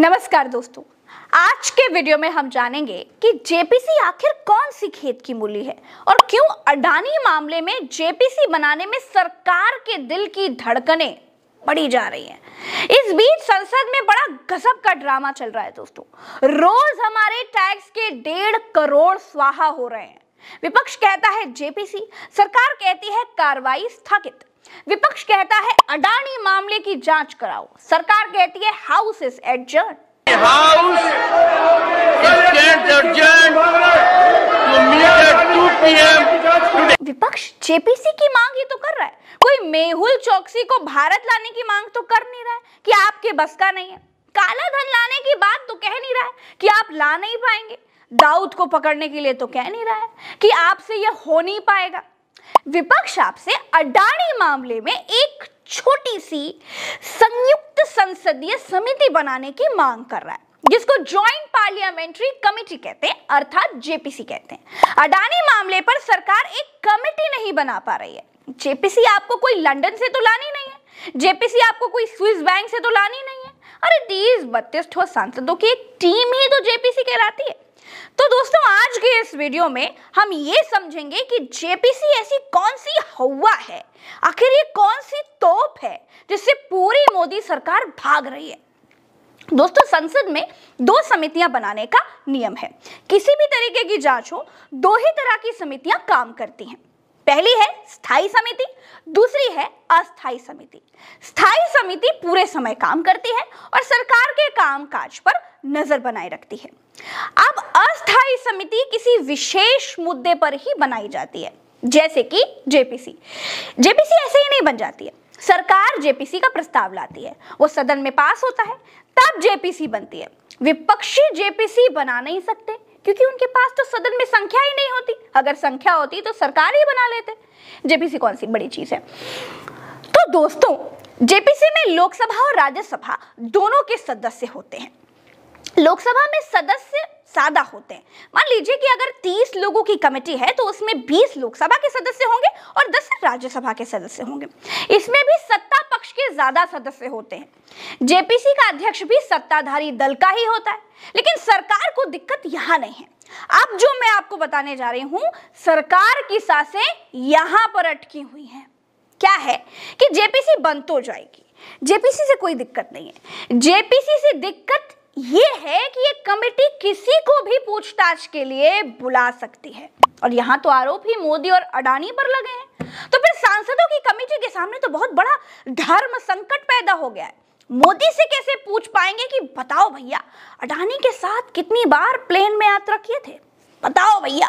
नमस्कार दोस्तों आज के वीडियो में हम जानेंगे कि जेपीसी आखिर कौन सी खेत की मूली है और क्यों अडानी मामले में जेपीसी बनाने में सरकार के दिल की धड़कने बढ़ी जा रही है इस बीच संसद में बड़ा गजब का ड्रामा चल रहा है दोस्तों रोज हमारे टैक्स के डेढ़ करोड़ स्वाहा हो रहे हैं विपक्ष कहता है जेपीसी सरकार कहती है कार्रवाई स्थगित विपक्ष कहता है अडानी मामले की जांच कराओ सरकार कहती है हाउस इज एडजर्न हाउस विपक्ष जेपीसी की मांग ही तो कर रहा है कोई मेहुल चौकसी को भारत लाने की मांग तो कर नहीं रहा है कि आपके बस का नहीं है काला धन लाने की बात तो कह नहीं रहा है कि आप ला नहीं पाएंगे दाऊद को पकड़ने के लिए तो कह नहीं रहा है कि आपसे यह हो नहीं पाएगा विपक्ष आपसे अडानी मामले में एक छोटी सी संयुक्त संसदीय समिति बनाने की मांग कर रहा है जिसको ज्वाइंट पार्लियामेंट्री कमेटी कहते हैं अर्थात जेपीसी कहते हैं अडानी मामले पर सरकार एक कमेटी नहीं बना पा रही है जेपीसी आपको कोई लंदन से तो लानी नहीं है जेपीसी आपको कोई स्विस बैंक से तो लानी नहीं है अरे तीस बत्तीस सांसदों की एक टीम ही तो जेपीसी कहलाती है तो दोस्तों आज के इस वीडियो में हम ये समझेंगे कि जेपीसी ऐसी कौन सी हवा है आखिर ये कौन सी तोप है जिससे पूरी मोदी सरकार भाग रही है दोस्तों संसद में दो समितियां बनाने का नियम है किसी भी तरीके की जांच हो दो ही तरह की समितियां काम करती हैं पहली है स्थाई समिति दूसरी है अस्थाई समिति स्थाई समिति पूरे समय काम करती है और सरकार के कामकाज पर नजर बनाए रखती है अब अस्थाई समिति किसी विशेष मुद्दे पर ही बनाई जाती है जैसे कि जेपीसी जेपीसी ऐसे ही नहीं बन जाती है सरकार जेपीसी का प्रस्ताव लाती है वो सदन में पास होता है तब जेपीसी बनती है विपक्षी जेपीसी बना नहीं सकते क्योंकि उनके पास तो सदन में संख्या ही नहीं अगर संख्या होती तो सरकार ही बना लेते जेपीसी कौन सी बड़ी चीज़ है तो दोस्तों जेपीसी में लोकसभा और राज्यसभा दोनों के सदस्य होते हैं लोकसभा में सदस्य सादा होते हैं मान लीजिए कि अगर 30 लोगों की कमेटी है तो उसमें 20 लोकसभा के सदस्य होंगे और 10 राज्यसभा के सदस्य होंगे इसमें भी सत्ता पक्ष के ज्यादा सदस्य होते हैं जेपीसी का अध्यक्ष भी सत्ताधारी दल का ही होता है लेकिन सरकार को दिक्कत यहाँ नहीं है अब जो मैं आपको बताने जा रही हूं सरकार की सांसें यहां पर अटकी हुई हैं क्या है कि जेपीसी बंद तो जाएगी जेपीसी से कोई दिक्कत नहीं है जेपीसी से दिक्कत ये है कि ये कमेटी किसी को भी पूछताछ के लिए बुला सकती है और यहां तो आरोप ही मोदी और अडानी पर लगे हैं तो फिर सांसदों की कमेटी के सामने तो बहुत बड़ा धर्म संकट पैदा हो गया है मोदी से कैसे पूछ पाएंगे कि बताओ भैया अडानी के साथ कितनी बार प्लेन में यात्रा किए थे बताओ भैया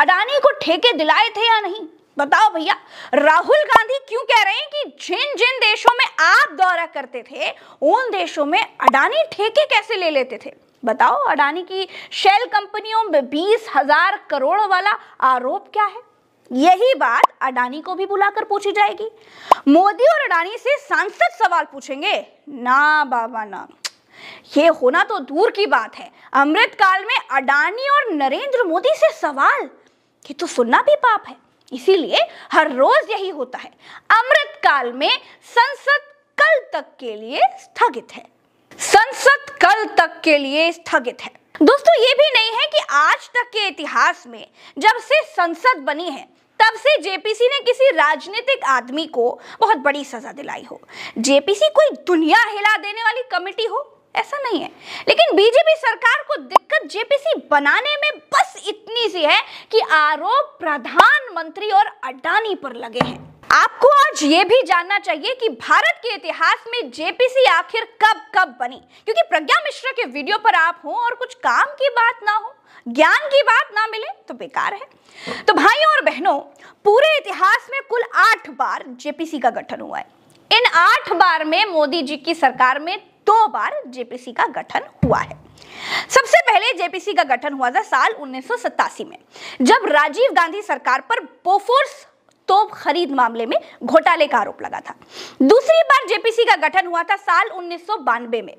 अडानी को ठेके दिलाए थे या नहीं बताओ भैया राहुल गांधी क्यों कह रहे हैं कि जिन जिन देशों में आप दौरा करते थे उन देशों में अडानी ठेके कैसे ले लेते थे बताओ अडानी की शेल कंपनियों में बीस हजार करोड़ वाला आरोप क्या है यही बात अडानी को भी बुलाकर पूछी जाएगी मोदी और अडानी से सांसद सवाल पूछेंगे ना बाबा ना ये होना तो दूर की बात है अमृतकाल में अडानी और नरेंद्र मोदी से सवाल ये तो सुनना भी पाप है इसीलिए हर रोज यही होता है अमृतकाल में संसद कल तक के लिए स्थगित है संसद कल तक के लिए स्थगित है दोस्तों ये भी नहीं है कि आज तक के इतिहास में जब से संसद बनी है तब से जेपीसी ने किसी राजनीतिक आदमी को बहुत बड़ी सजा दिलाई हो जेपीसी कोई दुनिया हिला देने वाली कमेटी हो ऐसा नहीं है लेकिन बीजेपी सरकार को दिक्कत जेपीसी बनाने में बस इतनी सी है कि आरोप प्रधानमंत्री और अडानी पर लगे हैं आपको आज ये भी जानना चाहिए कि भारत के इतिहास में जेपीसी आखिर कब कब बनी क्योंकि प्रज्ञा मिश्रा के वीडियो पर आप हो और कुछ काम की बात ना हो ज्ञान की बात ना मिले तो बेकार है तो भाइयों और बहनों पूरे इतिहास में कुल आठ बार जेपीसी का गठन हुआ है इन आठ बार में मोदी जी की सरकार में दो बार जेपीसी का गठन हुआ है सबसे पहले जेपीसी का गठन हुआ था साल उन्नीस में जब राजीव गांधी सरकार पर बोफोर्स तोप खरीद मामले में घोटाले का आरोप लगा था दूसरी बार जेपीसी का गठन हुआ था साल उन्नीस में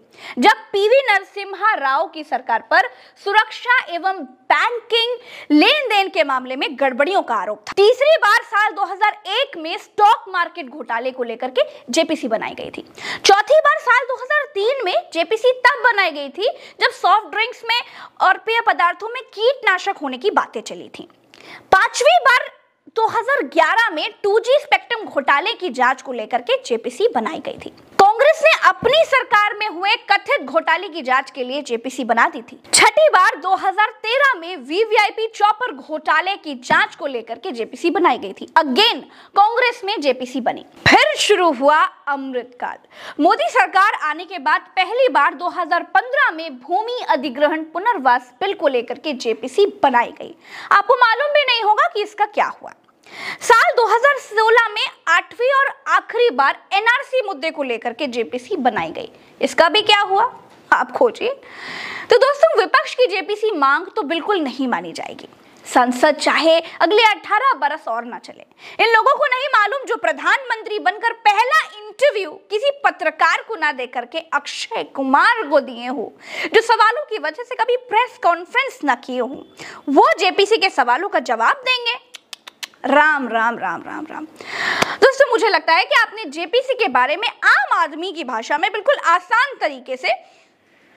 जब पीवी नरसिम्हा राव की सरकार पर सुरक्षा एवं बैंकिंग लेन देन के मामले में गड़बड़ियों का आरोप था तीसरी बार साल 2001 में स्टॉक मार्केट घोटाले को लेकर के जेपीसी बनाई गई थी चौथी बार साल 2003 में जेपीसी तब बनाई गई थी जब सॉफ्ट ड्रिंक्स में और पेय पदार्थों में कीटनाशक होने की बातें चली थी पांचवी बार 2011 में 2G स्पेक्ट्रम घोटाले की जांच को लेकर के जेपीसी बनाई गई थी कांग्रेस ने अपनी सरकार में हुए कथित घोटाले की जांच के लिए जेपीसी बना दी थी छठी बार 2013 में वीवीआईपी चौपर घोटाले की जांच को लेकर के जेपीसी बनाई गई थी अगेन कांग्रेस में जेपीसी बनी फिर शुरू हुआ अमृतकाल मोदी सरकार आने के बाद पहली बार 2015 में भूमि अधिग्रहण पुनर्वास बिल को लेकर के जेपीसी बनाई गई आपको मालूम भी नहीं होगा कि इसका क्या हुआ साल 2016 में आठवीं और आखिरी बार एनआरसी मुद्दे को लेकर के जेपीसी बनाई गई इसका भी क्या हुआ आप खोजिए तो दोस्तों विपक्ष की जेपीसी मांग तो बिल्कुल नहीं मानी जाएगी संसद चाहे अगले 18 बरस और ना चले इन लोगों को नहीं मालूम जो प्रधानमंत्री बनकर पहला इंटरव्यू किसी पत्रकार को ना देकर के अक्षय कुमार को दिए हो जो सवालों की वजह से कभी प्रेस कॉन्फ्रेंस ना किए हो वो जेपीसी के सवालों का जवाब देंगे राम राम राम राम राम दोस्तों मुझे लगता है कि आपने जेपीसी के बारे में आम आदमी की भाषा में बिल्कुल आसान तरीके से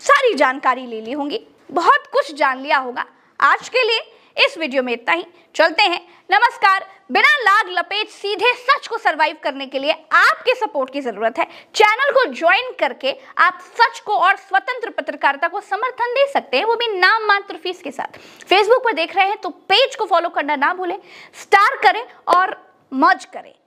सारी जानकारी ले ली होंगी बहुत कुछ जान लिया होगा आज के लिए इस वीडियो में इतना ही चलते हैं नमस्कार बिना लाग लपेट सीधे सच को सरवाइव करने के लिए आपके सपोर्ट की जरूरत है चैनल को ज्वाइन करके आप सच को और स्वतंत्र पत्रकारिता को समर्थन दे सकते हैं वो भी नाम मात्र फीस के साथ फेसबुक पर देख रहे हैं तो पेज को फॉलो करना ना भूलें स्टार करें और मज करें